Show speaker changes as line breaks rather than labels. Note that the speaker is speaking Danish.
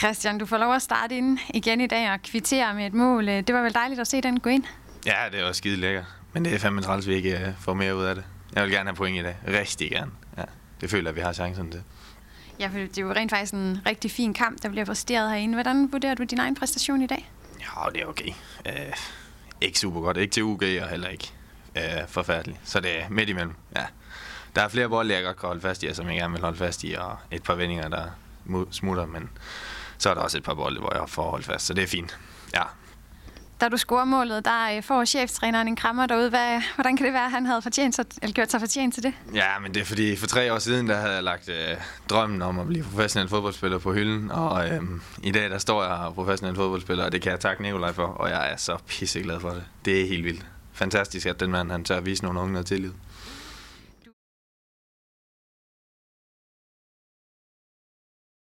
Christian, du får lov at starte ind igen i dag og kvittere med et mål. Øh, det var vel dejligt at se den gå ind?
Ja, det var skide lækker. Men det er fandme træls, vi ikke øh, får mere ud af det. Jeg vil gerne have point i dag. Rigtig gerne. Ja, det føler jeg, vi har chancen til.
Ja, for det er jo rent faktisk en rigtig fin kamp, der bliver præsteret herinde. Hvordan vurderer du din egen præstation i dag?
Ja, det er okay. Øh, ikke super godt. Ikke til UG og heller ikke øh, forfærdeligt. Så det er midt imellem. Ja. Der er flere bolde, jeg godt kan holde fast i, som jeg gerne vil holde fast i, og et par vendinger, der smutter, men så er der også et par bolde, hvor jeg får holdt fast, så det er fint. Ja.
Da du scorer målet, der øh, får cheftræneren en krammer derude. Hvad, hvordan kan det være, at han havde fortjent sig, eller gjort sig fortjent til det?
Ja, men det er fordi, for tre år siden, der havde jeg lagt øh, drømmen om at blive professionel fodboldspiller på hylden. Og øh, i dag, der står jeg her professionel fodboldspiller, og det kan jeg takke Nikolaj for. Og jeg er så pisseglad for det. Det er helt vildt. Fantastisk, at den mand, han tør at vise nogle unge noget tillid.